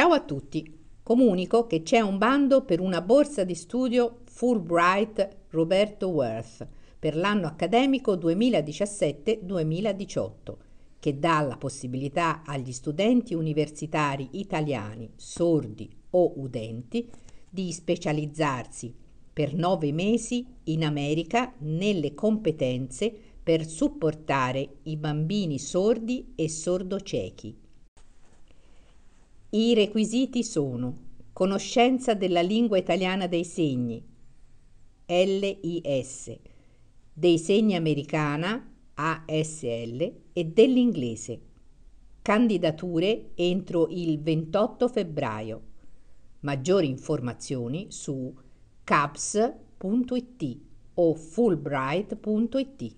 Ciao a tutti, comunico che c'è un bando per una borsa di studio Fulbright Roberto Worth per l'anno accademico 2017-2018 che dà la possibilità agli studenti universitari italiani sordi o udenti di specializzarsi per nove mesi in America nelle competenze per supportare i bambini sordi e sordociechi i requisiti sono conoscenza della lingua italiana dei segni, LIS, dei segni americana, ASL, e dell'inglese. Candidature entro il 28 febbraio. Maggiori informazioni su caps.it o fulbright.it.